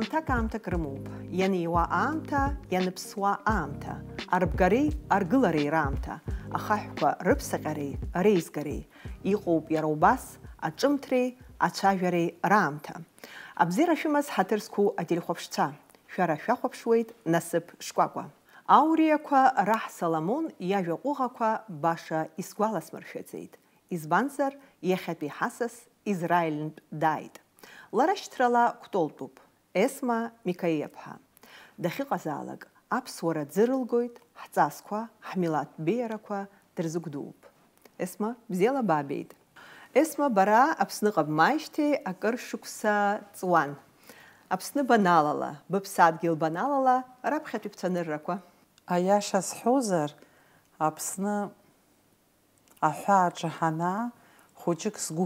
ამთა კამთა კრმუბ ენიუა ამთა ენიფსუა ამთა არბგარი არგლარი რამთა ახახვა რფსაყარი რეისგარი იყუპ იარუბას აჭმთრი აჩაჟარი რამთა აბზერაში მას ჰატერსკუ ადილხოფშცა შარა შახოფშუეთ ნასიბ შკვაკვა აურიაკვა რაჰ სალამონ იაჟოყუღაკვა ბაშა ისგვალას მრშეცეით ისბანსარ იეხეთი ჰასას ისრაელნ დაით ლარაშტრალა ქტოლტუბ Эсма Микаиаԥҳа. Дахьыҟазаалак, аԥсуара ӡырылгоит ҳҵасқәа, ҳмилаҭ беиарақәа дырзыгәдууп. Эсма бзиала баабеит. Эсма бара Аԥсныҟа майште акыр шукса цуан. Апсны баналала, быԥсадгьыл баналала, раԥхьатәи бцаныррақәа. Аиаша сҳәозар, Аԥсны аҳәааҿы ҳанаа хәыҷык сгәы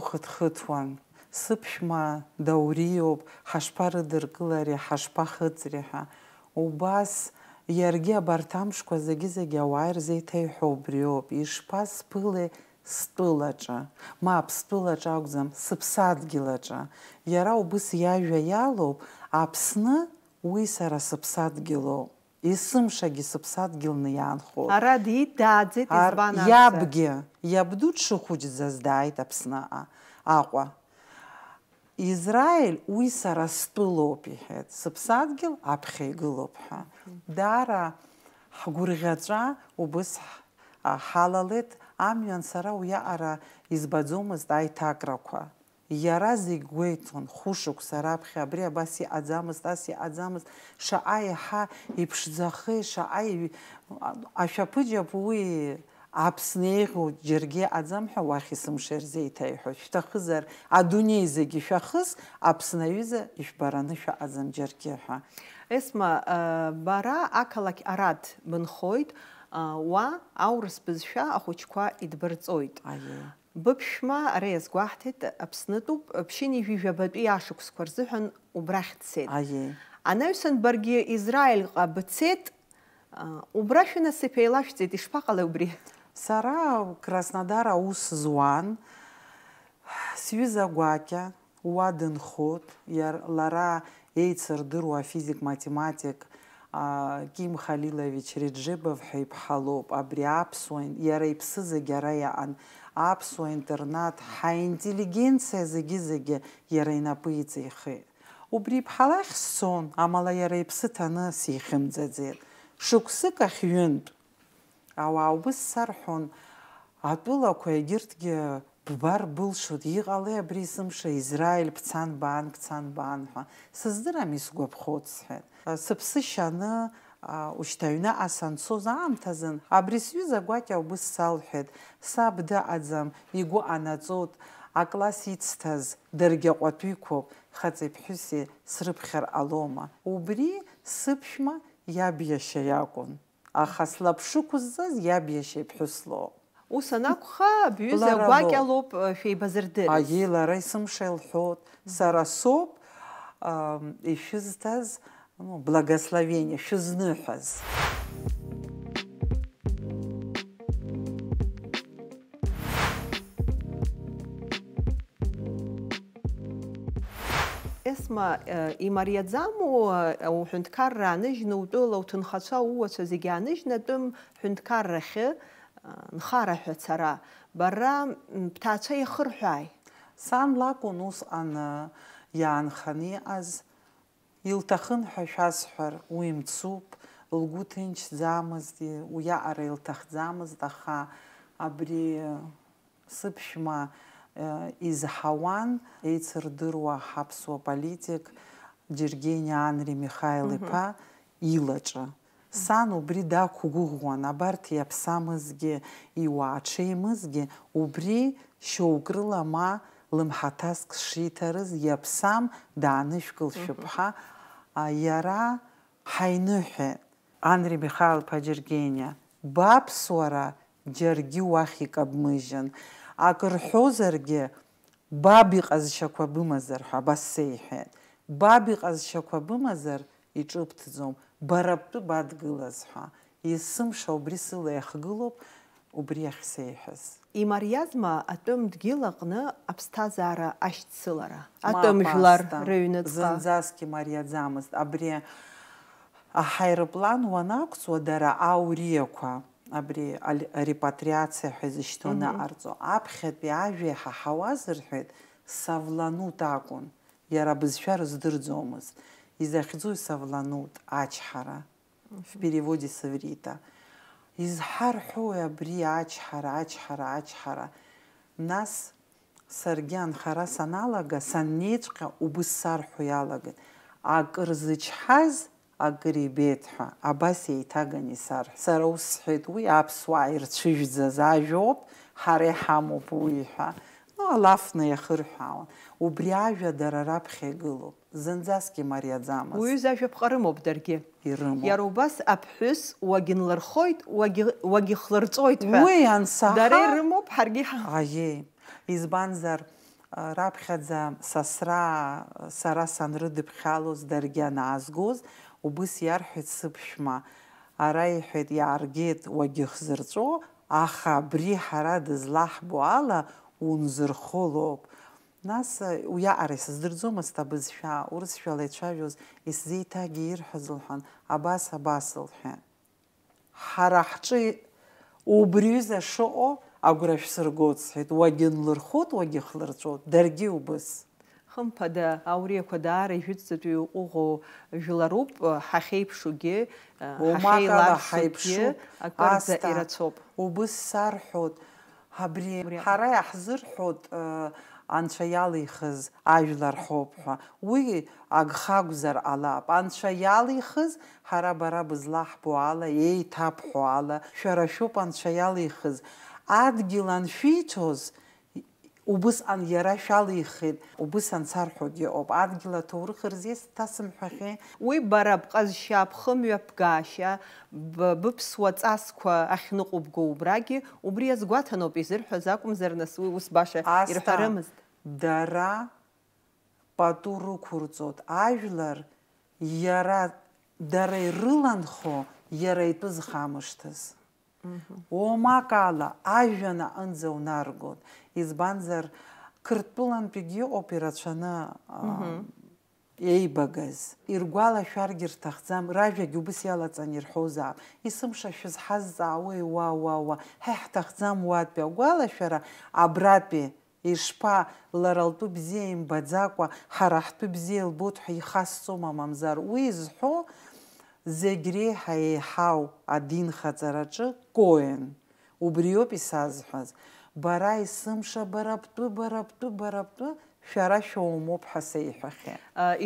сыпшма дауриоп хашпары дыркылари хашпахыцри ха убас ярги абартамшква зэгизэги ауайр зэйтэй хобриоп ишпа спылы стылача мап стылача аукзам сыпсадгилача яра убыс яжа ялоп апсны уи сара сыпсадгило исымшаги сыпсадгилны янхо ара ди дадзит избанаса ябге ябдут шухуч заздайт апсна аква Израиль уйсара сплопихет, сыпсадгил апхегилоп ха. Дара хгургача убыс халалет амян сара уя ара избадзомыз дай такраква. Яра зигвейтон хушук сарапхи абри абаси адзамыз таси адзамыз шаай ха ипшзахы шаай ашапыджа буи აფსნიღო ჯერგი აძამხა ვახის მშერზე ითაიხო შეთხზერ ადუნიზე გიშახს აფსნევიზე იშბარანიშა აძამ ჯერგი ხა ესმა ბარა აკალაკ არად ბნხოით ვა აურს ბზშა ახუჩქვა იდბრწოით აი ბფშმა რეს გვახთეთ აფსნეტუ ფშინი ვიჟაბატი აშუქს ქორზეჰან უბრახცეთ აი ანევსენ ბარგია ისრაელ ყაბცეთ უბრაშენა სიფელაშ წეთ ისფაყალებრი Сара Краснодар Аус Зуан, Сьюза Гуакя, Уаден Хот, Лара Эйцер а физик-математик, а, Ким Халилович Реджибов, Хейбхалоп, Абриапсуин, Ярейпсы Загяраян, Апсу интернат, ха интеллигенция зыги-зыги Ярейнапыицейхы. Убрипхалах сон, амала Ярейпсы таны сейхымдзадзер. Шуксы кахюнд. ავაუბს სარჰონ ატულა ქეგირთგე ბვარ ბულშოთ იყალე აბრისმშე ისრაელ ბცან ბანკ ცან ბანხა სიზდრამ ის გვფხოცე სიფსიშანა უშტაინა ასანცოზა ამთაზენ აბრისიუ ზაგვატიო ბს სალჰედ საბდა აძამ იგუ ანაცოთ აკლასიცთაზ დერგე ყოთვიქო ხაწიფ ჰუსი სრფხერ ალომა უბრი სიფშმა იაბიაშე იაკონ аха слаԥшықәызҵаз иабиашьа иԥҳәыслоуп ус анакәха абҩыза гәакьалоуп шәеибазырдырыз аиеи лара э, есымша хот. сарасоб и э, ишәызҭаз благословение шәызныҳәаз ma imariya zamu hundkar ranish nutula utunkhatsa uwatsa ziganish natum hundkar rakhi nkhara hutsara bara ptatsa ikhurhay san lakunus an yankhani az iltakhin hashas har uimtsup ulgutinch zamazdi uya ar iltakh zamazda kha abri sipshma Э, изаҳауан еицырдыруа ҳаԥсуа политик Джергени анри михаил иԥа илаҿы сан убри да дақәгәыӷуан абарҭ иаԥсамызгьы иуааҽеимызгьы убри шьоук рыла ма лымҳаҭаск шиҭарыз иаԥсам а ҳа иара ҳаиныҳәеит анри михаил ԥа џьергениа баԥсуара џьаргьы уахь икабмыжьын акы рҳәозаргьы баб иҟазшьақәа бымазар ҳәа абас сеиҳәеит баб иҟазшьақәа бымазар иҿыбҭӡом бара бтәы бадгылаз ҳәа есымша убри сыла иахгылоуп убри ахьсеиҳәаз имариазма атәым дгьыл аҟны аԥсҭазаара ашьцылара атәым жәлар рыҩныҵҟа зынӡаск имариаӡамызт абри аҳаирплан уанақәҵуа дара ауриақәа абри арепатриация ҳәа изышьҭуаны аҟарҵо аԥхьатәи ажәа иҳаҳауаз рҳәеит савланут акәын иара абызшәа рыздырӡомызт изахьӡу савланут в переводе с иврита изҳарҳәои абри ачҳара ачҳара ачхара нас саргьы анхара саналага саннеиҵәҟьа убыс сарҳәо иалагеит акыр აგრიბეთ ხა აბას ეთაგანი სარ საროს ხედვი აფსვაირ ჩიჟზა ზაჟობ ხარე ჰამობუი ხა ну алафне хырхаун убряжа дарарапхегло зэнзаски мария замас уизашэ пхарымобдэрги яробас апхэс вагинлар хойт ваги ваги хлэрцойт ва уи анса даре рымоб харги хае избанзар рапхадза сасра сарасан рыдыпхалос дэргян азгоз убыс иарҳәеит сыԥшәма ара иҳәеит иааргеит уагьыхзырҵәо аха абри ҳара дызлаҳбо ала унзырхылоуп нас э, уиаҟара исыздырӡомызт абызшәа урысшәала ицәажәоз исзеиҭаги ирҳәаз лҳәан абас абас лҳәан ҳара ҳҿы убриҩыза шыҟоу агәра шәсыргоит сҳәеит уагьынлырхот уагьыхлырҵәот даргьы убыс хымԥада аури акәадара ижәытәӡатәи уҟоу жәларуп ҳахьеиԥшугьы э, ҳахьеиларсугьы э, акырӡа ирацәоуп убыс сарҳәот абри ҳара иаҳзырҳәот э, анцәа иалихыз ажәлар ҳоуп ҳәа уи агхагәзар ҟалап анцәа иалихыз ҳара бара бызлаҳбо ала еиҭабҳәо ала шәара шәоуп анцәа иалихыз адгьыл аншәиҭоз უბს ან იერაშალი ხი უბს ან სარხოდი ოპ ადგილა თურ ხრზის დასმხახე უი ბარაბ ყაზშაფ ხმიაფგაშა ბბს ვაცასქვა ახნუყუბგო უბრაგი უბრიას გვათანოპი ზერხა ზაკუმზერნას უი უს ბაშა ირფარამს დარა პატურ ხურцоთ აჟლარ იარა დარე რილანხო იარა იტუზ ხამუშთეს омакала ажәаны анӡа унаргон избанзар қыртәылантәигьы оуп ирацәаны еибагаз иргәалашәаргьы рҭахӡам ражәагьы убыс иалаҵан ирҳәозаап исымшашәыз ҳазҵаауеи уа уа уа ҳа ҳҭахӡам уатәи агәалашәара абратәи ишԥа лара лтәы бзиа имбаӡакәа ҳара ҳтәы бзиа илбот ҳәа ихасҵома мамамзар, уи изҳәо ზეგრე ჰაი ჰაუ ადინ ხაზარაჭი კოენ უბრიოპ ისაზხვას ბარა ისმშა ბარაპტუ ბარაპტუ ბარაპტუ შარა შოუმობ ჰასეი ფახე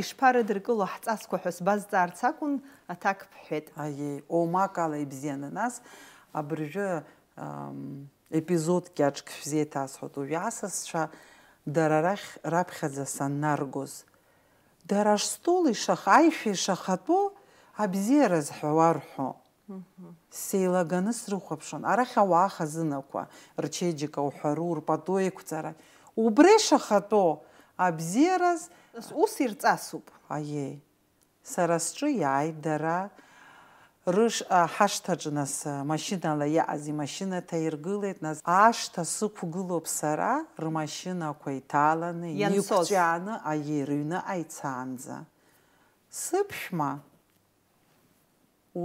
ისფარე დრკულ ჰწასკო ჰოს ბაზარცაკუნ ათაკ ფეთ აი ომაკალე ბზიანანას აბრჟე ეპიზოდ კაჭკ ზეთას ხოტუ ვიასასშა დარარახ რაფხაზასან ნარგოზ დარაშ სტოლი შახაიფი შახატო აბზიერას ჰვარჰო სელაგანის რუხაფშონ არახა ვახაზნაკვა რჩეჯიკა უჰარურ პატოიკუცარა უბრეშახატო აბზიერას უსირწასუბ აიე სარასჭი აიდარა რუშ ჰაშტაჯნას მაშინალა იაზი მაშინა თერგილეთ ნას აშთა სუფგულობსარა რმაშინა ქეიტალანი იუქჯანა აიერინა აიცანზა სიფშმა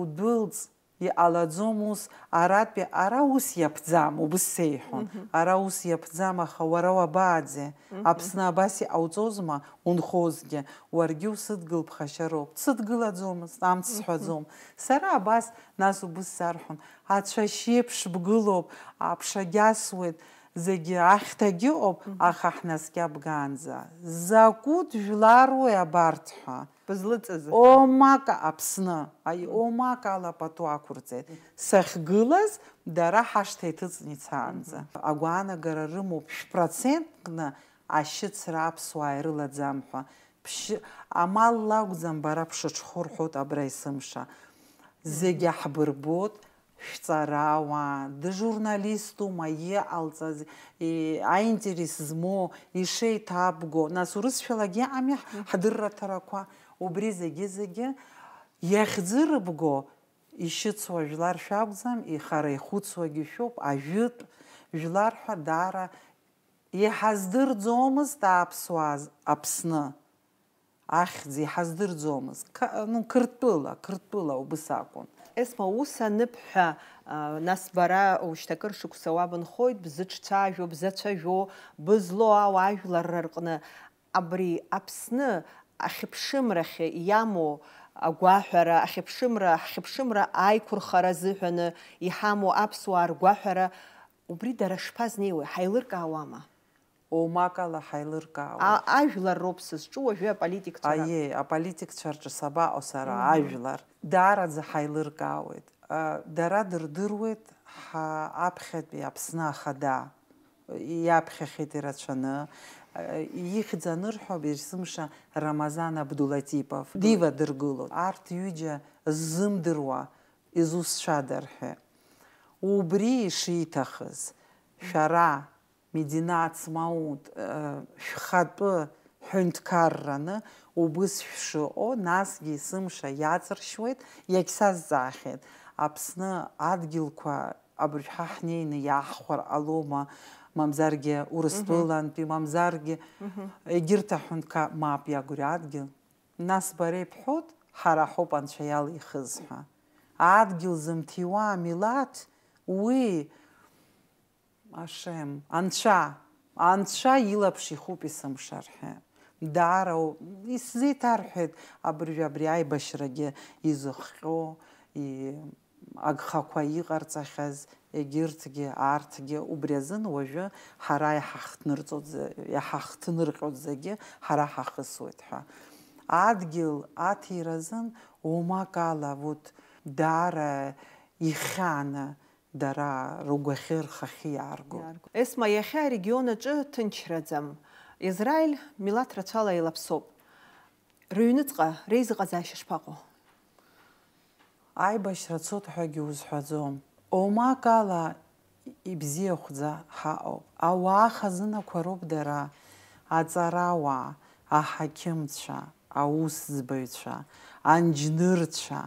უდილს ი ალაძომუს არათი არაუს იაბძამ უბსეიჰონ არაუს იაბძამ ხვარავა ბაძე აფსნაბასი აუძოზმა უნხოზგე ვარგიუსდგილ ფხაშაროპ ცდგილაძომს ამცხვაძომ სარაბას ნასუბსარხონ აცაშიებშ ბგილობ აფშაგასუეთ ზეგი ახთაგიობ ახახნასკაბგანზა ზაკუდ ჟლარუე აბარტჰა ბზლწზ ომაკა აფსნა აი ომაკა ლაპატო აკურძე სახგილას დარა ჰაშთეთიცნიცანზე აგვანა გარა რმო პროცენტკნა აშიც რაფსვა ერლაძამფა ამალ ლაგძამ ბარაფშო ჩხორხოთ აბრაისმშა ზეგი ჰბრბოთ ჰწარავა დ ჟურნალისტო მაი ალწაზ ი აინტერესზმო ი შეიტაბგო ნასურს ფილოგია ამი ჰდრრა ტრაკვა убри зегьы-зегьы иахьӡырбго ишьыцуа ажәлар шәакәӡам ихара ихәыцуагьы шәоуп ажәытә жәлар ҳәа даара иҳаздырӡомызт ааԥсуаз аԥсны ахьӡ иҳаздырӡомызт ну қыртәыла қыртәыла убыс акәын есма ус анып ҳәа нас бара ушьҭа акыр шықәса уабынхоит бзыҿцәажәо бзацәажәо бызло ауаажәлар рҟны абри аԥсны ахыпшымрахе ямо агуахара ахыпшымра ахыпшымра айкурхара зыҳәаны иҳамо апсуар гуахара убри дара шпазнеуи ҳаилыркаауама омакала ҳаилыркаауа ажәлар роуп сызҿуа жәа аполитикцәа ае аполитикцәа рҿы сабаҟо сара ажәлар даараӡа ҳаилыркаауеит дара дырдыруеит ҳа аԥхьатәи аԥсны ахада иаԥхьахьеит ирацәаны Э, ихьӡ анырҳәоуп ирзымша рамазан абдулатипов дива арҭ ҩыџьа ззымдыруа изусцәада рҳәа убри ишиҭахыз шәара мединаҭ смаут шәхатәы э, ҳәынҭқарраны убыс о насгьы сымша иаҵыршьуеит иагьсазҵаахьеит захет, Апсны адгилква ҳнеины иааҳхәар ҟалома мамзарге урыстыланпи мамзарге егирта э, хунка мап ягури адгьыл нас бара ибҳәот ҳара ҳоуп анцәа иалихыз ҳа адгьыл зымҭиуа амилаҭ уи ашем анцәа анцәа илаԥш ихуп есымша рҳәап даара исзеиҭарҳәеит абыржәы абри аибашьрагьы изыхҟьо агхақва иқарцахаз егертге артге убрязын ожа харай хахтнырцоз я хахтнырқозге хара хахысует ха адгил атиразын омакала вот дара ихана дара ругахер хахиарго эсма яхе регионач тынчрадзам израиль милат рацала илапсоп рюныцга рейзга зашишпаго აიბაშრა ცოტჰაგი უზჰაძომ ომაკალა იბზიოხძა ჰაო ავა ხაზნა ქრობდერა აცარავა აჰაკიმცა აუსზბეიცა ანჯნირცა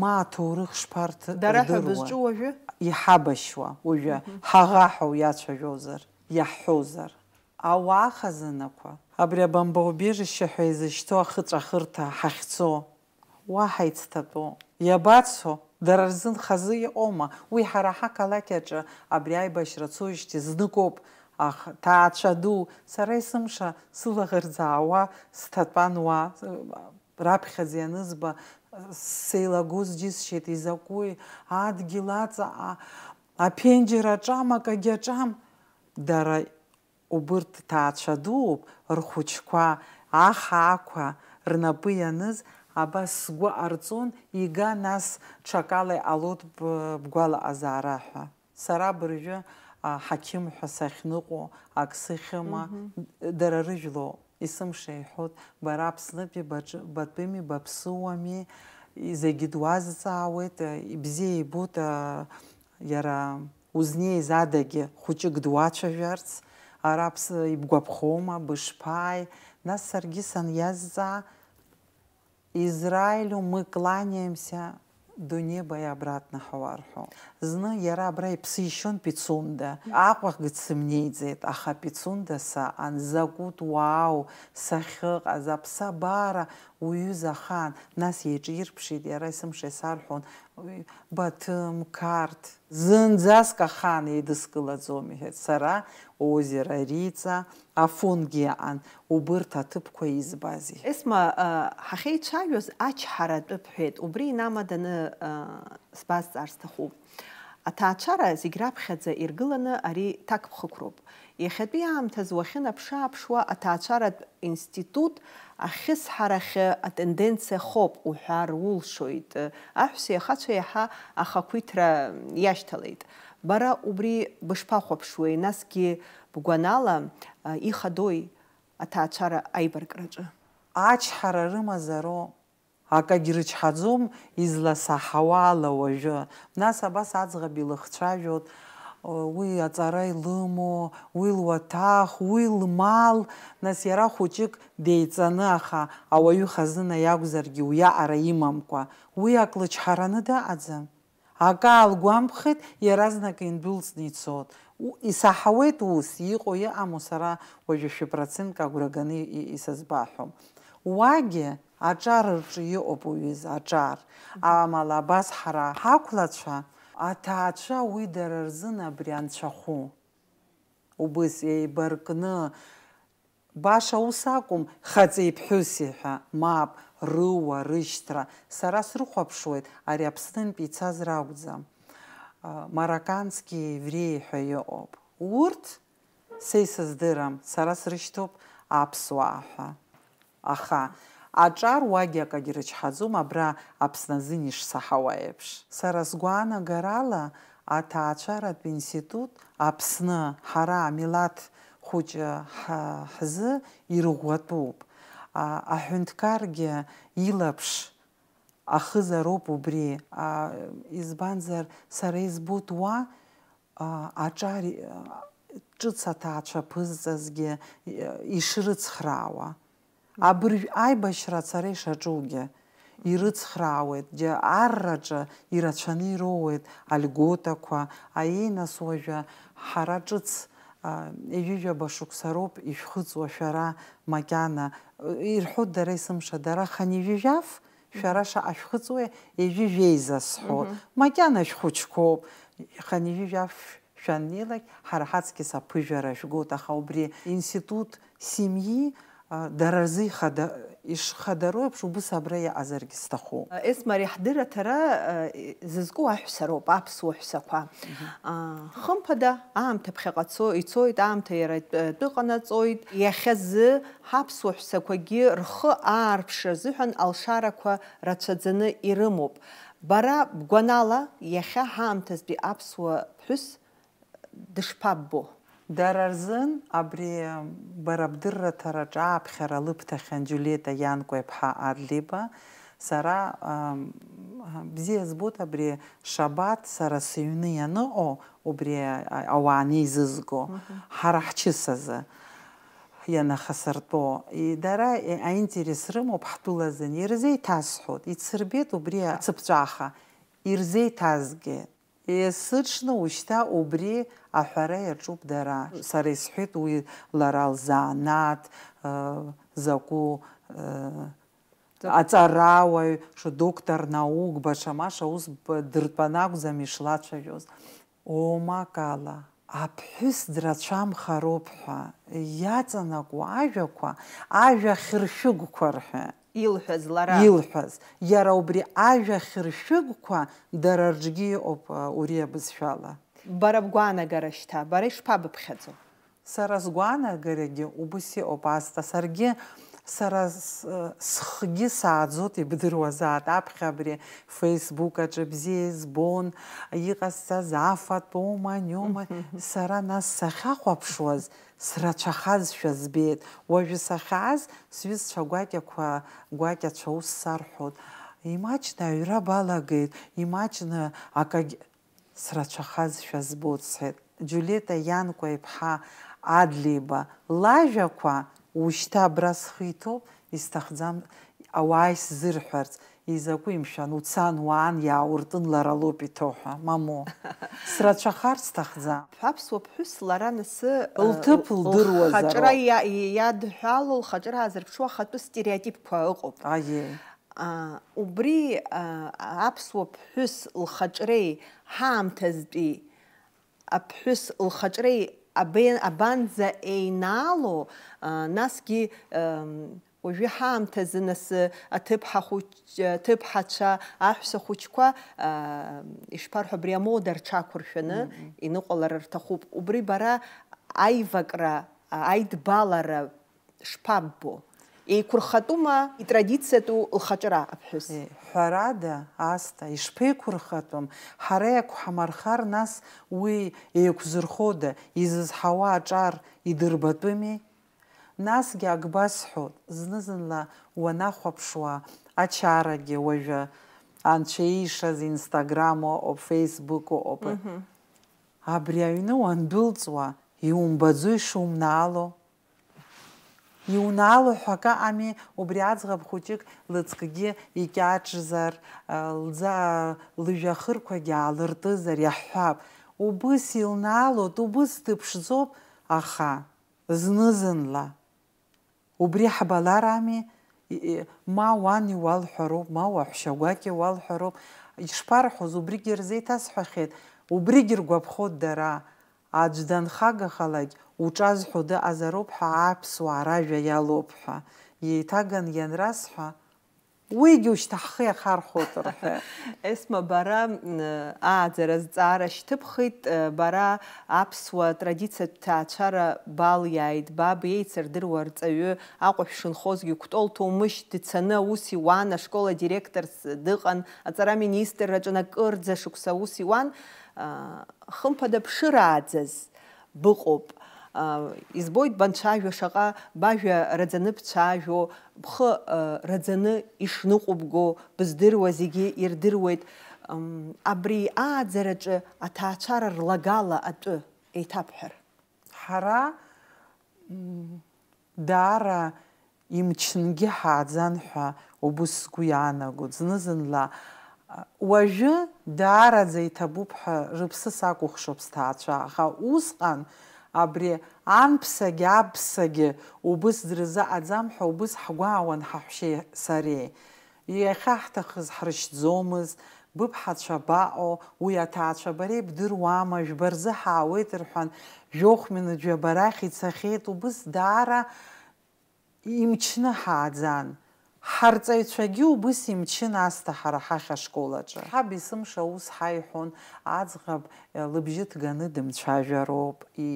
ма торых шпарт дарахбызчуажу иҳабашва уже хагаҳу ячажозар яҳузар ауахазанақа абрябамбо бежи шаҳезишто ахыцахырта хахцо уаҳаицҭатәу иабацо дара рзын хазы иҟоума уи ҳара ҳақалақь аҿы абри аибашьра цоижьҭеи зныкоуп аха ҭаацәа ду сара исымша сылаӷырӡаауа сҭатәан уа раԥхьаӡа ианызба сеилагоз џьысшьеит изакуи адгьыл аҵа аԥенџьыр аҿам акагьы аҿам дара убырҭ ҭаацәа дууп рхәыҷқәа ахаақәа рнапы ианыз абас сгәы арҵон ига нас ҽакала иҟалот бгәалаҟазаара ҳәа сара абыржәы ҳақьым ҳәа сахьныҟәо ак сыхьыма дара рыжәлоуп есымша иҳәот бара аԥснытәи батәыми баԥсыуами зегьы дуазҵаауеит э, бзиа ибот э, иара узнеиз адагьы хәыҷык дуацәажәарц ара ибгәаԥхома бышԥааи нас саргьы саниазҵаа Израилю мы кланяемся до неба и обратно хаварху. Зна яра брай псищон пицунда. Аквах гит сымнейдзет. Аха пицунда са ан загут вау сахыг бара. бара уюзахан. Нас ечирпшид яра исым шесархун. ბათმ კარტ ზნძას კახანი დისკლაძომი ჰეცარა ოზერა რიცა აფონგი ან უბრთა თფქვე იზბაზი ესმა ჰახეჩაიოს აჩჰარად ფეთ უბრი ნამადან სპას წარსთხუ ათაჩარა ზიგრაფხეძე ირგლანა არი თაკფხუკრუბ ეხები ამთაზ ვახენ აფშა აფშვა ათაჩარად ინსტიტუტ ахьысҳарахь атенденциа хоуп уҳәар улшоит аҳәсеи ахацәеи иаҳа ахақәиҭра иашьҭалеит бара убри бышԥахәаԥшуеи насгьы бгәанала ихадои Ач хара ачҳара рымазароу Ака рычҳаӡом изла сахавала уажәы нас абас аӡӷаб илыхцәажәот ვი აწარაი ლმო ვილვათახ ვილმალ ნასიარა ხუჭიკ დეიცანა ახა ავაიუ ხაზინა ягзарგი უია არა იმამკვა ვი აკლჩ ჰარანა და აძა აკალ გვამხეთ ერაზნაკინ ბულსნიцот ისაჰავეთ უს იყო ია ამოსარა ვაჟეში პროცენტ კაგურაგანი ისაზბაჰო ვაგე აჭარ რჭიო ოპუიზ აჭარ ამალაბას ჰარა ჰაკლაცა Аҭаацәа уи дара рзын абри анцәахәы убыс еибаркны баша ус акәым хаҵеи ԥҳәыси ҳәа мап рыуа рышьҭра сара срыхәаԥшуеит ари Аԥснынтә ицаз ракәӡам маракански евреи ҳәа иҟоуп урҭ са сара срышьҭоуп аԥсуаа ҳәа аха аҿар уагь акагь рычҳаӡом абра Аԥсны азын ишсаҳауа еиԥш. Сара сгәаанагарала аҭаацәаратә институт Аԥсны ҳара амилаҭ хәыҷы ҳзы ирӷәӷәатәуп. Аҳәынҭқаргьы илаԥш ахызароуп убри. Избанзар сара избот уа аҿар ҿыц аҭаацәа ԥызҵазгьы э, ишрыцхраауа абыржә аибашьра ацара ишаҿугьы ирыцхраауеит џьа арраҿы ирацәаны ироуеит альготақәа ҳара ҿыц шықәса роуп ишәхыҵуа шәара макьана э, дара дара шәара шаҟа институт семьи დარაზი ხადა ის ხადაროებს უბს აბრაი აზერგის დახო ეს მარი ჰდირა თრა ზესკუ აჰსარო პაპს უჰსაქვა ხომფადა ამ თფხეყაცო იцоიდ ამ თერა დუყანაцоიდ იახაზ ჰაფს უჰსაქვაგი რხო არფშ ზუჰან ალშარაქვა რაცაძენი ირმობ ბარა გვანალა იახა ჰამთეს ბი აფსუ ფუს დშპაბო Дара рзын абри бара абдырраҭа раҿааԥхьара лыбҭахьан Џьулиета ианкәа иԥҳа Адлиба сара бзиа збот абри шабаҭ сара сыҩны ианыҟо убри ауаа неизызго ҳара ҳчысазы ианахасыртәо дара аинтерес рымоуп ҳтәылазын ирзеиҭасҳәот ицырбеит убри ацыԥҵәаха ирзеиҭазгеит ესრჩნო უშთა უბრი აჰარა ერჯუბ დარა სარი სხეთ უი ლარალ ზანათ ზაკუ აწარავა შო დოქტორ ნაუკ ბაშამაშა უს დრტპანაკ ზამიშლა ჩაჟოს ომაკალა აფეს დრაჩამ ხარობ ხა იაწანაკუ აჟაკვა აჟა ხირშუგ ქორჰა илҳәаз лара илҳәаз иара убри ажәа хьыршәыгқәа дара рҿгьы иҟоуп ури абызшәала бара бгәаанагара шьҭа бара ишԥабыԥхьаӡо сара сгәаанагарагьы убыс иҟоуп аста саргьы сара э, схгьы сааӡот ибдыруазаат аԥхьа абри Фейсбук аҿы бзиа избон иҟасҵаз афатә ома аниома сара нас сахьахәаԥшуаз срацәахазшәа збеит уажәы сахьааз сҩызцәа гәакьақәа гәакьацәа ус сарҳәот имаҷны аҩра балагеит имаҷны акагь срацәахазшәа збот сҳәеит џьулиета ианкәа иԥҳа адлиба лажәақәа უშთა ბრას ხითო ისთახძამ ავაის ზირხვერც იზაკუ იმშან უცან ვან იაურტუნ ლარალოპითო ხა მამო სრაცა ხარც თახძა ფაფსო ფუს ლარანსი ულტფულ დრუაზა ხაჭრა ია იად ჰალულ ხაჭრა აზერბაიჯანულ ხატო სტერიოტიპ ყო აიე ა უბრი აფსო ფუს ლხაჭრე ჰამთეზდი აფუს ლხაჭრე абанӡа еинаало насгьы уажәы ҳаамҭазы нас аҭыԥҳацәа аҳәса хәыҷқәа ишԥарҳәо абри амода рҽақәыршәаны иныҟәалара рҭахуп убри бара аивакра аидбалара шԥаббо И и итрадициатәу лхачара апхус. Харада аста и курхатум, харея кухамархар нас уи нас ги аҿар идырбатәыми насгьы ак ачара ги зынла уанахәаԥшуа ачарагьы уажәы анцәа иишаз инстаграм оуп феисбук оуп абри аҩны уандәылҵуа иумбаӡо ишумнаало Иунаалоу ҳәа ами убри аӡӷаб хәыҷык лыҵкгьы икьаҿзар, э, лӡа лыжәҩахырқәагьы аалыртызар иаҳҳәап. Убыс илнаалот, убыс дыԥшӡоуп, аха зны-зынла. Убри ҳбаларами, ма уан иуалҳәароуп, ма уаҳәшьа гәак иуалҳәароуп. Ишԥарҳәоз, убригьы рзеиҭасҳәахьеит, убригьы ргәаԥхот дара. Аӡә данхагахалак, уҿазҳәо дыҟазароуп ҳәа аԥсуаа ражәа иалоуп ҳәа еиҭаган ианрасҳәа уигьы ушьҭа ҳхы иахархәот рҳәа есма бара ааӡара зҵаара шьҭыԥхеит э, бара аԥсуа традициатә ҭаацәара балиааит баб еицырдыруа арҵаҩы аҟәашә шынхозгьы кәтол ҭоумышь дцаны аус иуан ашкол адиректорс дыҟан аҵара министр аҿын акырӡа шықәса аус иуан э, хымԥада ԥшырааӡаз быҟоуп Э, избоит банцәажәо шаҟа бажәа раӡаны бцәажәо бхы э, радзаны ишныҟәыбго бздыруа зегьы ирдыруеит абри ааӡараҿы аҭаацәара рлагала атәы еиҭабҳәар ҳара дара имчынгьы ҳааӡан ҳәа убыс сгәы иаанагоит зны зынла э, уажәы дара иҭабуп ҳәа рыԥсы сакәыхшоуп сҭаацәа аха усқан, абри анԥсагьы абсагьы убыс дрызаҟаӡам ҳәа убыс ҳгәаауан ҳаҳәшьеи сареи иахьа ҳҭахыз ҳрышьӡомыз быԥҳацәа баҟо уи аҭаацәа бара бдыруама жәба рзы ҳаауеит рҳәан жәохә минут жәаба рахь ицахьеит убыс даара имчны ҳааӡан ხარწეიცვეგი უბის იმჩინ ასთა ხარა ხახა სკოლაჭა ხაბისმ შოუს ჰაიჰონ აძღაბ ლბჟით განი დემჩაჟაროპ ი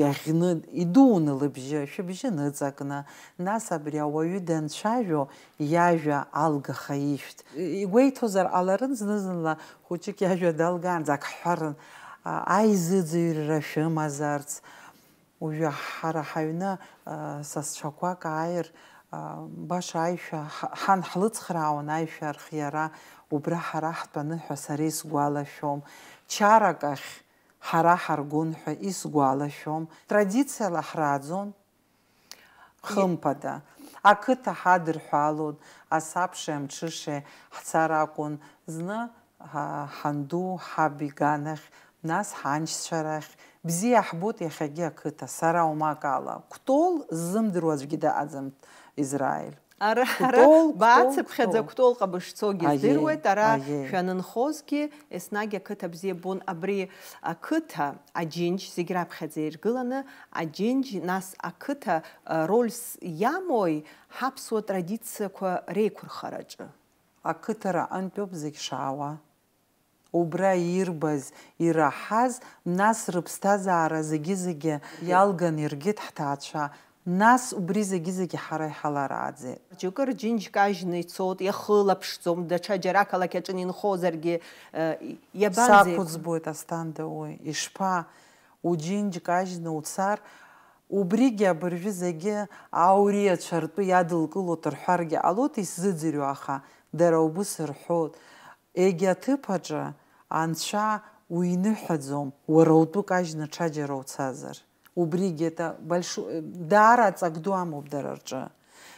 იღნი იდუნ ლბჟე შებჟე ნაცაკნა ნასაბრია ვაიუ დენჩაჟო იაჟა ალგხაიშთ იგუეითოზარ ალარინ ზნზნლა ხუჩიკ იაჟა დალგან ზაკჰარი აიზიძირაშმაზარც უჟა ხარა ჰაინა სასჩაკვა კაიერ баша айша хан хлыцхраун айша архиара убра хара хтбаны ҳа сари сгуалашом чаракахь хара харгун ҳа исгуалашом традициала храдзон хымпада акыта хадырҳалон асапше амчыше хцаракун зны ханду хабиганах нас ханчшарах бзи яхбут яхаги акыта сараумакала ктол зымдыруазгида азамт Израиль. არა, არა, ბაც ფხეძა ქტოლყაბში ცოგი ზირუეთ, არა, შანან ხოსკი, ეს ნაგე ქთაბზე ბონ აბრი აკთა, აჯინჯ ზიგრა ფხეძე ერგლანა, აჯინჯ ناس აკთა როლს ямой ჰაბსო ტრადიცია ქვა რეკურ ხარაჭა. აკთრა ანტობ ზიშავა. убра ирбаз ирахаз нас рыбстазаара зиги-зиги ялган иргит хтаача нас убри зегьы-зегьы ҳара иҳаларааӡеит џьоукыр џьынџь кажьны ицот иахылаԥшӡом даҽа џьара ақалақь аҿын инхозаргьы иабанзақәыӡбоит э, астанда уи ишԥа уџьынџь кажьны уцар убригьы абыржәы зегьы ауриацәа ртәы иадылкылот рҳәаргьы ҟалот исзыӡырҩу аха дара убыс рҳәот егьи анча уины анцәа уиныҳәаӡом уара утәы кажьны ҽаџьара уцазар убриге да большу дара цагдуамобда рарча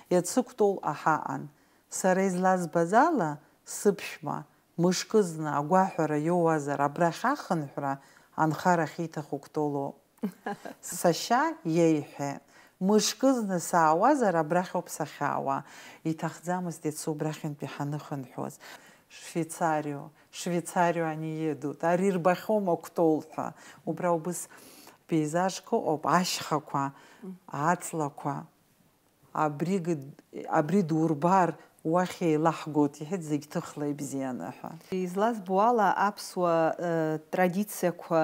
я цуктул ахаан сарез лаз базала сыпшма мышкызна агуахра йоазар абрахахынхра анхара хита хуктуло саша ейхе мышкызна сауазар абрахоп сахава итахзамас дицу брахин пиханыхынхоз швейцарию швейцарию они едут арир бахом октолта убрал бы с пейзажку ауп ашьхақәа аҵлақәа абри абри дурбар уахь еилаҳгот иҳәеит зегь ҭыхла ибзианы ҳәа излазбо ала аԥсуа э, традициақәа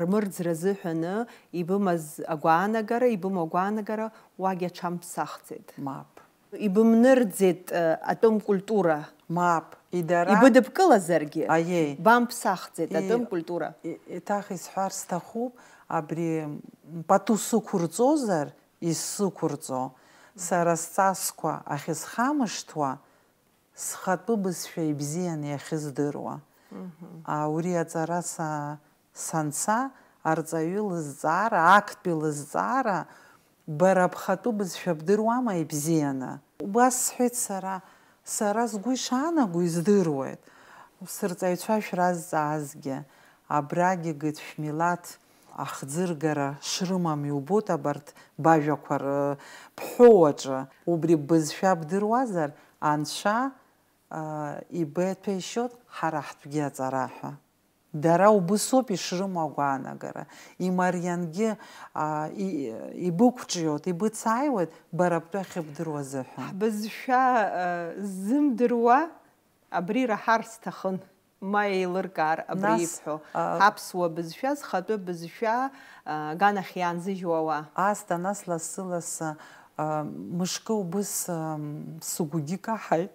рмырӡра азыҳәаны ибымаз агәаанагара ибымоу агәаанагара уагь аҽамԥсахӡеит мап ибымнырӡеит э, атом культура мап идара ибыдыбкылазаргьы аиеи бамԥсахӡеит атом культура еиҭах исҳәар сҭахуп აბრი პატუ სუკურწოზარ ის სუკურწო სარასწასქვა ახეს ხამშთვა სხატუ ბსშე იბზიანი ახეს დერვა ა ურია ზარასა სანცა არწაიულ ზარ აქტილ ზარ ბერაფხატუ ბსშე ბდერვამა იბზიანა უბას ხეცარა სარას გუშანა გუიზდერვეთ სერწაიჩაშ რაზაზგე აბრაგი გეთშმილათ ахӡыргара шрымам иубот абарҭ бажәақәа э, ԥҳәоуаҿы убри бызшәа бдыруазар анцәа э, ибеҭәеишьот ҳара ҳтәгьы аҵара ҳәа дара убысоуп ишрымоу агәаанагара имариангьы э, ибықәҿиот ибыцааиуеит бара бтәахь ибдыруа азыҳәан бызшәа ззымдыруа абри раҳар сҭахын ма еилыркаар абри ибҳәо ҳаԥсуа бызшәа зхатәы бызшәа ганахь иаанзыжьуа ауаа аста нас лассы лассы мышкы убыс сгәгьы каҳаит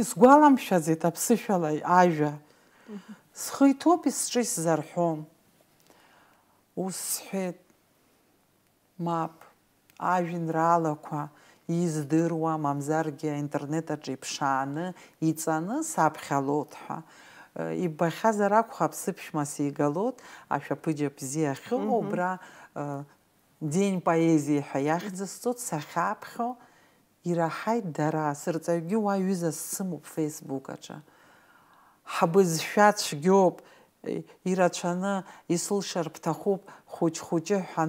исгәаламшәаӡеит аԥсышәала ажәа схы иҭоуп исҿы исзарҳәом ус сҳәеит мап ажәеинраалақәа издыруа мамзаргьы аинтернет аҿы иԥшааны иҵаны саԥхьалот ҳәа ибахьазар акәхап сыԥшәма сигалот ашәаԥыџьа бзиа ахьыҟоу убра день поезии ҳәа иахьӡысҵот сахьаԥхьо ираҳаит дара сырҵаҩгьы уа ҩыза сымоуп феисбук аҿы ҳбызшәа цәгьоуп ирацәаны исылшар бҭахуп хәыҷ-хәыҷы ҳәа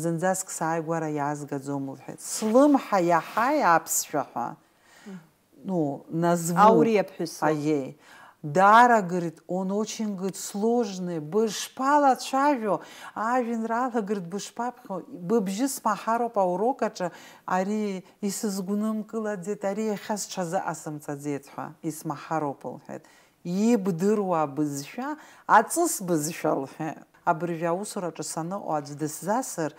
зынӡаск сааигәара иаазгаӡом лҳәеит слымҳа иаҳаи аԥсшәа ҳәа ну назву ауриаԥҳәыс аиеи Дара, говорит, он очень, говорит, сложный. Бышпала чавио, а винрала, говорит, бышпапхо, быбжи смахаро по урокача, ари и с изгуном кыладзет, ари хас чаза асамцадзетха, и смахаро полхет. И бдыруа бызша, ацис бызша лхет. абыржәы аусураҿы саныҟоу аӡә дысзасыр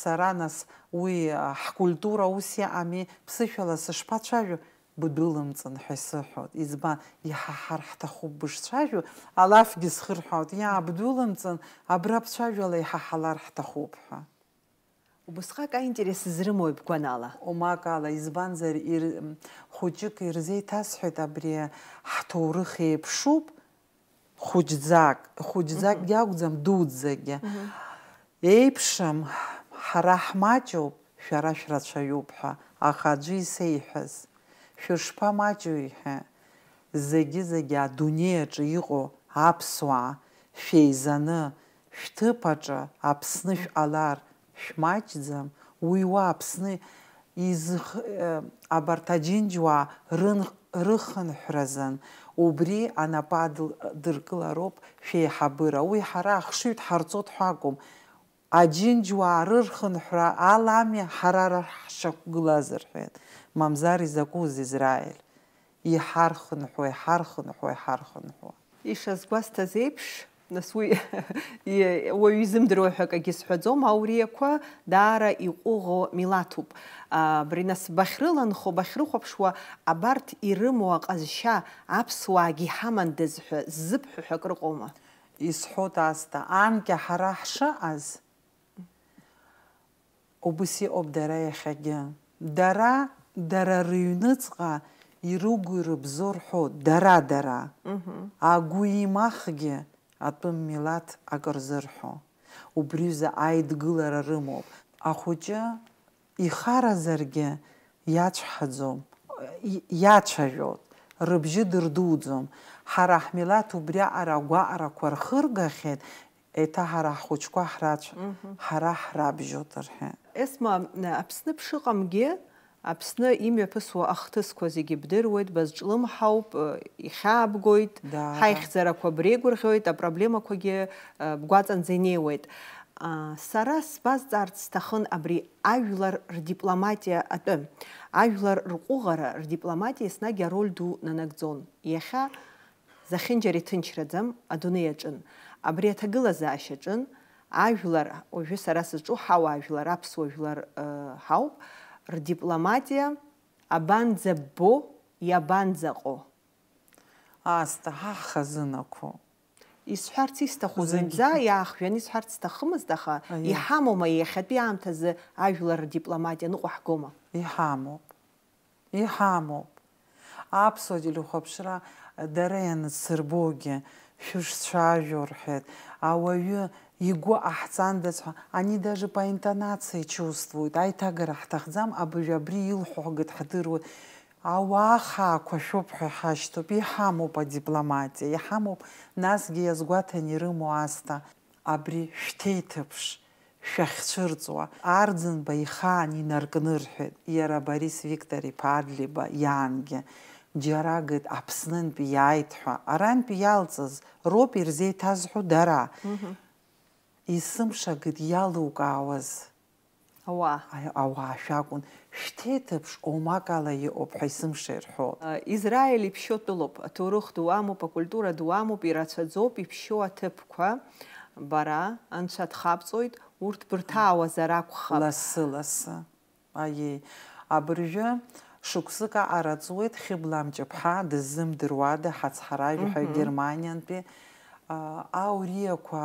сара нас уи ҳкультура ус иҟами ԥсышәала сышԥацәажәо бдәылымҵын ҳәа исыҳәот избан иҳаҳар ҳҭахуп бышцәажәо алафгьы схырҳәот иаа бдәылымҵын абра бцәажәала иҳаҳалар ҳҭахуп ҳәа убасҟак аинтерес зрымои бгәанала омакала избанзар хәыҷык ирзеиҭасҳәеит абри ҳҭоурых еиԥшуп хәыҷӡак хәыҷӡак иакәӡам дуӡӡагьы еиԥшым ҳара ҳмаҷоуп шәара шәрацәаҩуп ҳәа аха аӡәы исеиҳәаз шәышԥамаҷои ҳәа зегьы зегьы адунеи аҿы иҟоу аԥсуаа шәеизаны шәҭыԥ аҿы уи уа Аԥсны э, абарҭ аџьынџьуаа рыхынҳәразын убри ана падл дыркылароп шеҳабыра уи ҳара ахшыҩт ҳарҵот ҳәа акәым аџьынџьуаа рырхын ҳәра ала ами ҳара ара ҳшақәгылаз рҳәеит мамзар изакуз израиль иҳархынҳәо иҳархынҳәо иҳархынҳәо ишазгәасҭаз еиԥш ნასუი ე ვეიზიმ დროჰაკაგი სხვაძომ აურიაქვა დაარა იყუღო მილათუბ ა ბრინას ბახრილან ხო ბახრი ხოფშვა აბარტ ირმო აყაზშა აფსვაგი ჰამანდეზ ზიფჰუ ჰაკრყომა ის ხო დასთა ანგე ჰარაჰშა აზ ობუსი ობდერაი ხეგი დარა დარა რიუნიცღა ირუგურ ბზორ ხო დარა დარა აგუი მახგე атәым милаҭ акыр зырҳәо убриазы аидгылара рымоуп ахәыҷы ихаразаргьы иацәҳаӡом иацәажәоит рыбжьы дырдуӡом ҳара ҳмилаҭ убриаҟара агәаҟрақәа рхыргахьеит еиҭа ҳара ҳхәыҷқәа ҳрацә ҳара ҳрабжьот рҳәеит есма аԥсны бшыҟамгьы Аԥсны имҩаԥысуа ахҭысқәа зегьы бдыруеит, базҿлымҳауп, э, ихьаабгоит, ҳаихьӡарақәа бреигәырӷьоит, апроблемақәагьы э, бгәаҵанӡа инеиуеит. Сара сбазҵаарц сҭахын абри ажәлар рдипломатиа атәы, э, ажәлар рҟәыӷара рдипломатиа еснагь ароль ду нанагӡон. Иахьа захьынџьара иҭынчраӡам адунеи аҿын. Абри аҭагылазаашьаҿын ажәлар, уажәы сара сызҿу ҳауаажәлар, аԥсуа жәлар ҳауп, дипломатия абанза бо ябанзақо аста хахзынақо исҳәарц исҭаху зынӡа иаахҩан исҳәарц сҭахымызт аха иҳамоума иахьатәи аамҭазы ажәлар дипломатиа ныҟәо ҳгома иҳамоуп иҳамоуп аԥсуадели хәаԥшра дара ианысырбоугьы шәышцәажәо рҳәеит ауаҩы его аҳҵандаз они даже по интонации чувствуют. чувствует аиҭагара ҳҭахӡам абыржәы абри илҳәогат ҳдыруеит ауаа хаақәашәоуп ҳәа иҳашьҭоуп иҳамоуп адипломатиа иҳамоуп насгьы иазгәаҭан ирымоу асҭа абри шәҭеиҭыԥш шәахьцәырҵуа арӡынба ихаан инаркны рҳәеит иара борис виктор иԥа адлиба иаангьы џьара геит аԥснынтәи иааит ҳәа арантәи иалҵыз роуп ирзеиҭазҳәо дара исымшагд ялугаавас ауа ауа шагун штетпш омагала иоп хисымшерхо израиль пшотлоп турух дуаму по культура дуаму пирацадзоп пшотпква бара аншат хабцойт урт бртаваза ракха ласлас аи абрже шуксыка арацует хибламчпха дзымдрвада хацхарай хай германиянпе აურიოქა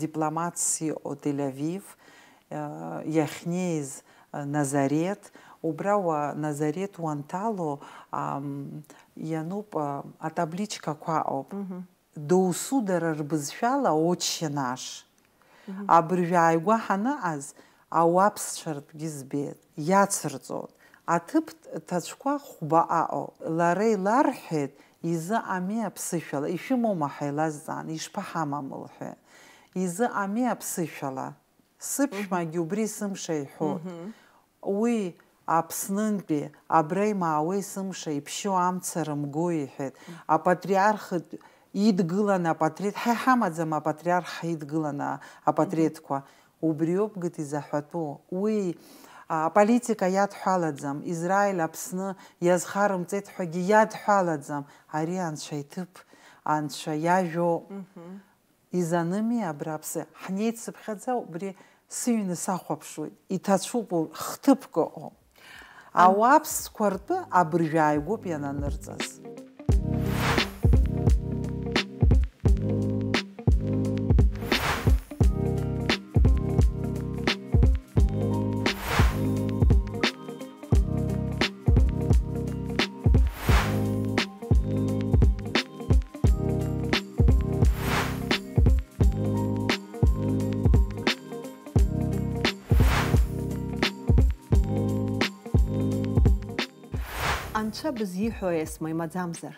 დიპლომატიი ო დელავივ იახნიზ ნაზარეთ убрала назарет у анталу а яну а табличка квао до усудара рбызшала очи наш абрвяйго хана аз авапс шарт гизбе яцрцот атып тачква хуба ао ларей лархет изы ами аԥсышәала ишәымоума ҳәа илазҵаан ишԥаҳамам лҳәа изы ами аԥсышәала сыԥшәмагьы убри сымша иҳәоит уи аԥснынтәи абра имаауеи сымша иԥшьо амца рымго иҳәеит апатриархтә идгыланы апатрет ҳа иҳамаӡам апатриарх ҳидгыланы апатретқәа убриоуп гыт изаҳәатәу уй. аполитика иадҳәалаӡам израиль аԥсны иазхарымҵеит ҳәагьы иадҳәалаӡам ари анцәа иҭыԥ анцәа иажәоуп изаными абраԥсы ҳнеит сыԥхьаӡа убри сыҩны сахәаԥшуеит иҭацәуп хҭыԥк ыҟоуп ауааԥсқәа ртәы абыржә иананырҵаз ანჩა ბზიჰო ეს მე მაძამზერ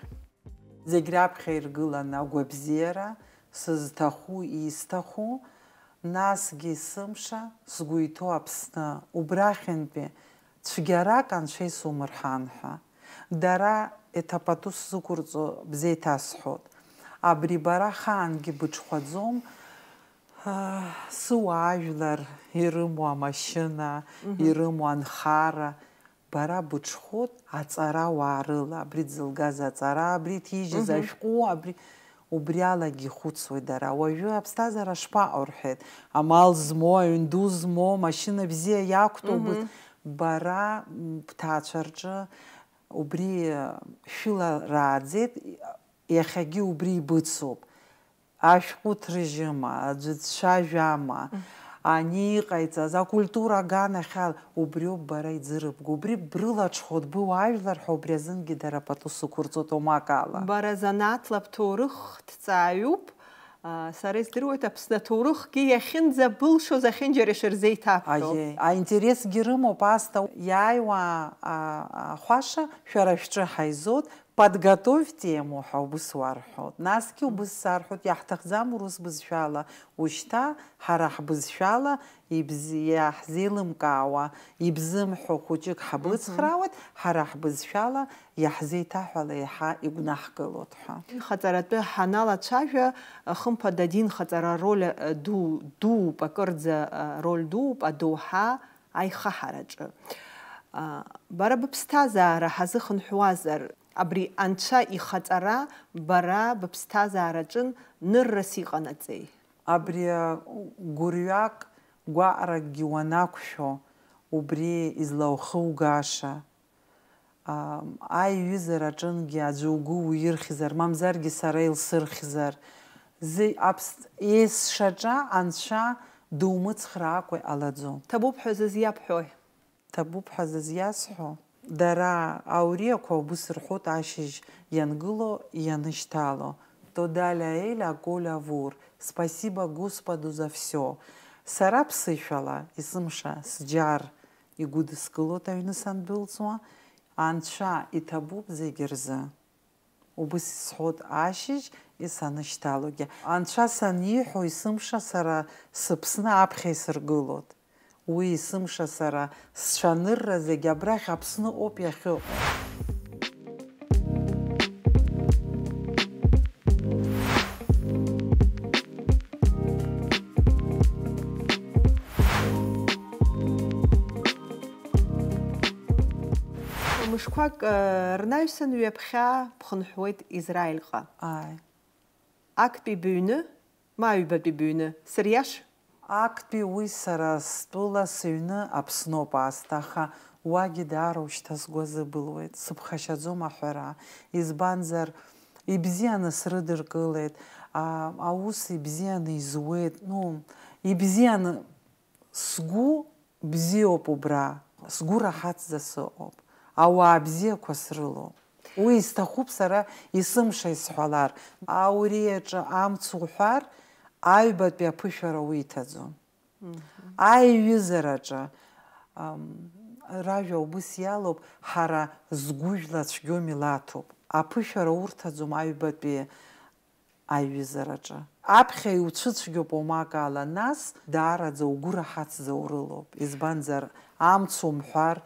ზეგრაბ ხერგლა ნაგუებზიერა სზთახუ ისთახუ ნასგი სიმშა სგუითო აფსნა უბრახენბე ჩიგარა კანშე სუმრხანჰა дара это патус сукурцо бзетасхот абрибара ханги бучхвадзом суажлар ирымо машина ирымо анхара бара бучхот ацара варла бридзл газа цара бритиж зашку абри убряла гихуцой дара уажу абстазара шпа орхет амал змо инду змо машина взе якту бут бара птачарджа убри э, шила радзит яхаги убри бутсоп ашхут режима аджит шажама mm -hmm. ანიყაიცა, საკულტურა განახალ უბრიო ბარაი ძრიბ, გუბრი ბრილა ჩხოთ ბუ აიზლარ ხობრიზინ გიდარაპატუ სუკურცო თომაკალა. ბარაზანატლაბ თურხ თწაიუბ სარეს დროეთ აფსნა თურხ კი ეხინძა ბულშო ზახინჯერეშერ ზეითაფრო. აი, აი ინტერეს გირმო პასტა. იაივა ხვაშა შარაშჭა ხაიზოთ подготовьте ему ҳаубысуарҳот насгьы и иаҳҭахӡамурус бызшәала ушьҭа ҳара ҳбызшәала иаҳзеилымкаауа ибзымҳәо хәыҷык ҳбыцхраауеит ҳара ҳбызшәала иаҳзеиҭаҳәала иаҳа игәнаҳгылот ханала хаҵаратәы ҳаналацәажәа хымԥада динхаҵара роль ду дууп акырӡа роль дууп айха аихаҳараҿы бара быԥсҭазаара ҳазыхынҳәуазар აბრი ანცა იხაწარა ბარა ბფსთაზა არაჭინ ნრსი ყანაწე აბრი გურიაკ გვაარა გიوانაქშო უბრი ისლაუხუგაშა აი უზერაჭინ გიაძუგუ უირხიზარ მამზარგი სარაილ სირხიზარ ზე აფს ეს შაჭა ანცა დუმუც ხრაკვე ალაძო თაბუბ ჰოზეზიაფჰო თაბუბ ჰოზეზიასჰო дара аурия кобуср хот ашиш янгыло яныштало то даля эля голя вур спасибо господу за все сара псышала исымша сджар игудыскылота инысан былцуа анша итабуб зегирзы убыс исхот ашиш исанышталоге анша саниихо исымша сара сыпсны апхесыргылот уи есымша сара сшанырра зегь абрахь Аԥсны оуп иахьыҟоу. мышқәак э, рнаҩсан ҩаԥхьа ԥхынҳәуеит Израильҟа. Актәи быҩны, ма ҩбатәи быҩны, сыриаш Актәи уи сара стәыла сыҩны Аԥсноуп аасҭаха, уагьы даара ушьҭа сгәы азыбылуеит, сыԥхашьаӡом аҳәара, избанзар ибзианы срыдыркылеит, аус а ибзианы изуеит, ну, ибзианы сгәы бзиоуп убра, сгәы раҳаҭӡа сыҟоуп, ауаа бзиақәа срылоуп. Уи исҭахуп сара исымша исҳәалар, ауриаҿы амц уҳәар, აიბად მე აფუშვარო უითაძო აი ვიზერაჭა რაჟო უსიალობ ხარა ზგუჟლაც გომილათო აფუშვარო უთაძო აიბად მე აი ვიზერაჭა აფხე უცუცგიო პომაკალა ناس დაარაძო უგურ ხაცზე ურლობ ის ბანძარ ამცუმ ხარ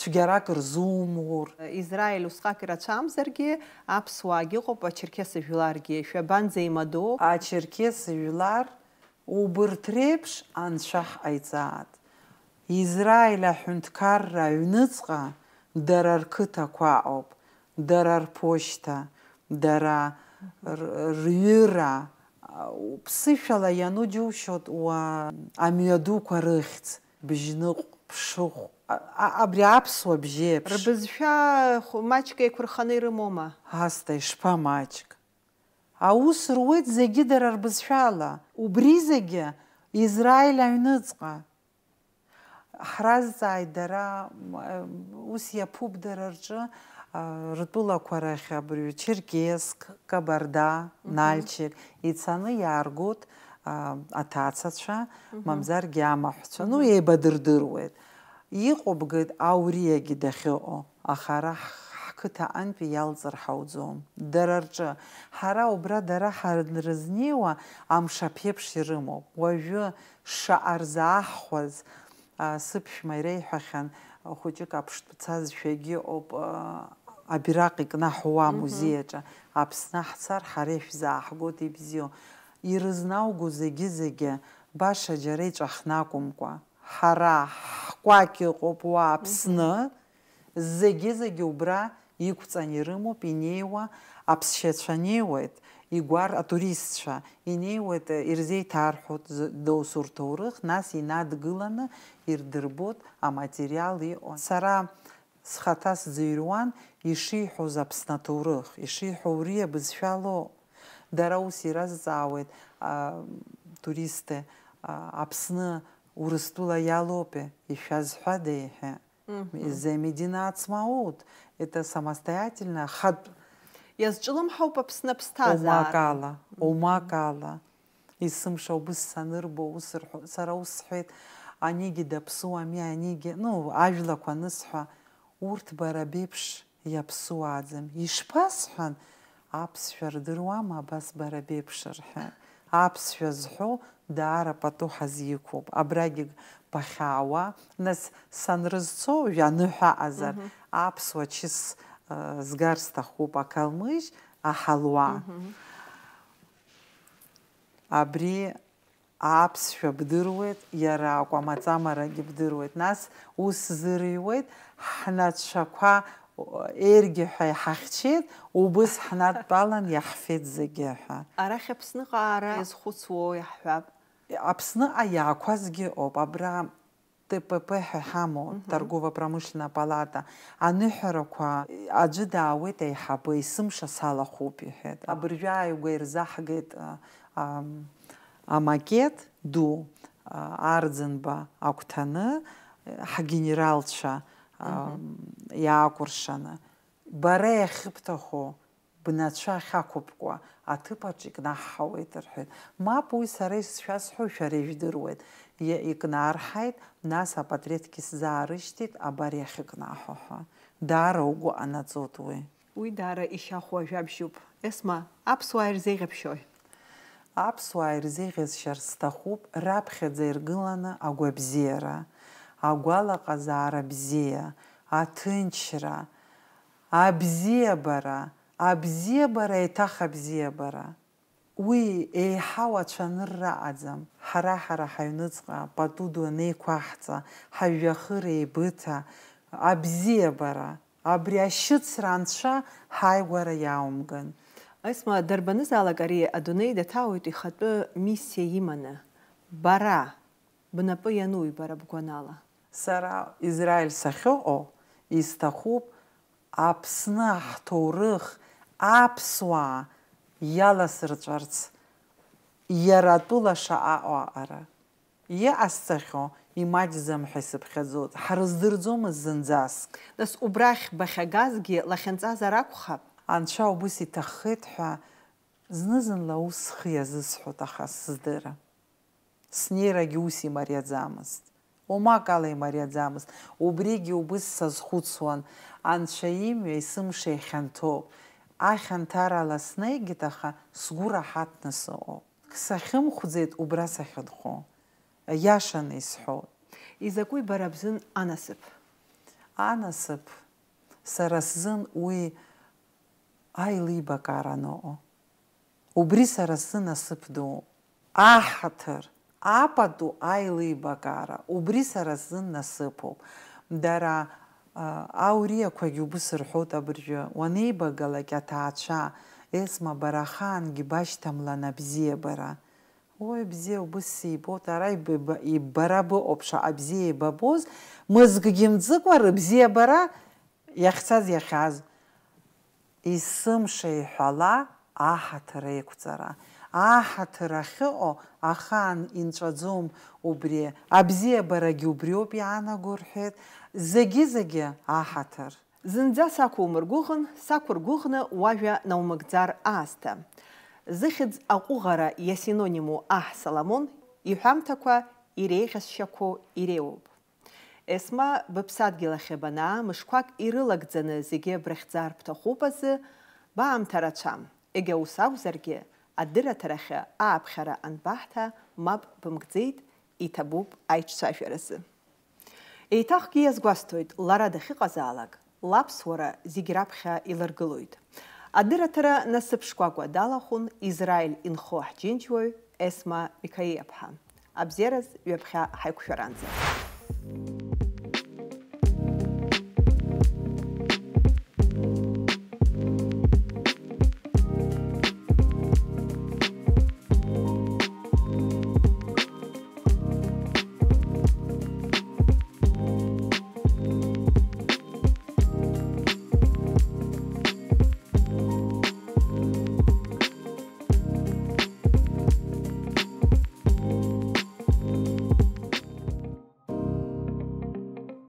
ჩიგარაკ რზუმურ ისრაელის ხაკირა ჩამზერგი აფსვაგი ყოფა ჩერქეს ჟულარგი შვაბან ზეიმადო ა ჩერქეს ჟულარ უბრტრებს ან შაჰ აიცად ისრაელა ჰუნთკარ რაუნიცღა დარარ ქთაკვაობ დარარ პოშტა დარა რიურა ფსიშალა იანუ ჯუშოთ ვა ამიადუ ყარიხც ბიჟნუ ფშუხ абри аԥсуа бжьеиԥш рбызшәа маҷк еиқәырханы ирымоума асҭа ишԥа маҷк аус руеит зегьы дара рбызшәала убри зегьы израиль аҩныҵҟа ҳразҵааит дара э, ус иаԥуп дара рҿы э, ртәылақәа рахь абри кабарда нальчик ицаны иааргот э, аҭацацәа мамзаргьы амаҳәцәа ну еибадырдыруеит mm -hmm. იყო ბგდ აურიეგი და ხეო ახარა ხკთა ან ბიალზარ ჰაუძო დარარჭა ჰარა უბრა დარა ჰარდრზნიო ამ შაფიებში რმო ვაჟა შაარზახვაზ სიფშმაირე ხახან ხუჭიკ აფშტცაზ შეგი ოპ აბირაყი კნაჰუა მუზეეჭა აფსნაჰცარ ხარეშზაჰგოდიბზიო ირზნაუგუ ზეგი ზეგე ბაშა ჯერეჭ ახნაკუმკვა хара ҳкәакь иҟоуп уа Аԥсны зегьы-зегьы убра иқәҵан ирымоуп, инеиуа аԥсшьацәа неиуеит, игәар атуристцәа инеиуеит э, ирзеиҭарҳәот доус урҭоурых, нас инадгыланы ирдырбот аматериал иҟон. Сара схаҭа сӡырҩуан ишиҳәоз Аԥсны аҭоурых, ишиҳәо ури абызшәало. Дара ус иразҵаауеит туристы Аԥсны Урыстула Ялопе, Ишазхадехе, Замедина Ацмаут. Это самостоятельно хад. Я счелымхау папсна пстаза. Умакала, умакала. Исымша бы санырбо, сара усхит. Аниги дапсу, ами аниги. Ну, ажла кванысха. Урт барабепш иаԥсуааӡам. Ишԥасҳәан? Аԥсшәа рдыруама абас бара беиԥш рҳәа. Аԥсшәа зҳәо даара пату хазиикуп абраги бахаава нас санрызцо яныха азар апсва чис э, згарста хупа калмыш а халва абри апс шабдыруэт яра акваматамара гибдыруэт нас ус зыриуэт ханатшаква эрги ха хахчит убыс ханат балан яхфит зыгеха арахэпсны гара из хуцво яхваб Аԥсны аиаақәазгьы оп абра ТПП ҳәа ҳамоу торгово-промышленная палата аныҳәарақәа аӡәы даауеит аиҳабы есымша сала иҳәеит абыржәы ааигәа ирзаҳгеит амакет ду арӡынба агәҭаны ҳгенералцәа иаакәыршаны бара иахьыбҭаху бнача хакупква атыпачик нахауэт рхэ мапу сарэс сейчас хошэ рэждэрвэт я икнархайт нас апатретки сзарыштит абарехик нахоха дарогу анацотуэ уй дара иша хожабщуп эсма апсуайр зэгэпшой апсуайр зэгэс шарстахуп рапхэ зэргылана агуэбзера агуала казара бзея атынчра абзебара абзебара абзиабара еиҭах абзиабара уи еиҳау ацәаныр раҟаӡам ҳара ҳара ҳаҩныҵҟа пату ду анеиқәаҳҵа ҳажәҩахыр еибыҭа абзиабара абри ашьыцра анцәа дарбаны иааумган аисма дарбанызаалак ари адунеи даҭаауеит ихатәы миссиа иманы бара бнапы иануи бара бгәанала сара израиль сахьыҟоу исҭахуп аԥсны ҳҭоурых აფსვა იალას რწვარც იარატულაშა აოარა ია ასახო იმაჯზემ ჰესებ ხეზოთ ჰარზდირძომ ზინძას დას უბრახ ბახაგაზგი ლახენცაზა რაკხაბ ანშა უბუსი თხეთ ჰა ზნიზენ ლაუს ხიაზის ჰოთა ხასზდერა სნერაგი უსი მარიაძამას ომაკალე მარიაძამას უბრიგი უბის საზხუცვან ანშა იმ ისიმ შეხანთო ახან თარალა სნეგიტახა სგურა ჰატნასო ქსახიმხძეთ უბრასახეთხო яшан исхо изакуй барабзын анасып анасып сарасзын уй айлиба карано убри сарасын асыпду ахатер ападу айлиба кара убри сарасын насыпу дара ауриақәагьы убысырҳәоит абыржәы уанеибагалак аҭаацәа есма барахаангьы башьҭамлан абзиабара ой бзиа убыс сибот ара иббара быҟоуп шаҟа бзиа ибабоз мызкгьы мӡыкәа рыбзиабара иахьцаз иахьааз исымша иҳәала аҳаҭыр еиқәҵара аҳаҭыр ахьыҟоу ахаан инҵәаӡом убри абзиабарагьы убриоуп иаанаго рҳәеит зегьы-зегьы аҳаҭыр зынӡа сақумыргәыӷын сақәыргәыӷны уажәа наумыгӡар аасҭа зыхьӡ аҟәыӷара иасинониму аҳ саламон иҳәамҭақәа иреиӷьасшьақәоу иреиуоуп есма быԥсадгьыл ахь банаа мышқәак ирылагӡаны зегьы брахьӡар бҭахуп азы баамҭарацәам егьа ус акәзаргьы адырраҭарахь ааԥхьара анбаҳҭа мап бымкӡеит, иҭабуп аиҿцәажәаразы. Еиҭахгьы гвастойд лара дахьыҟазаалак, лаԥсуара зегь раԥхьа иларгылоит. Адырраҭара насыԥ шкәакәа далахәын Израиль инхо Абзераз вебха Микаиаԥҳа. Абзераз вебха ҳаиқәшәаранӡа.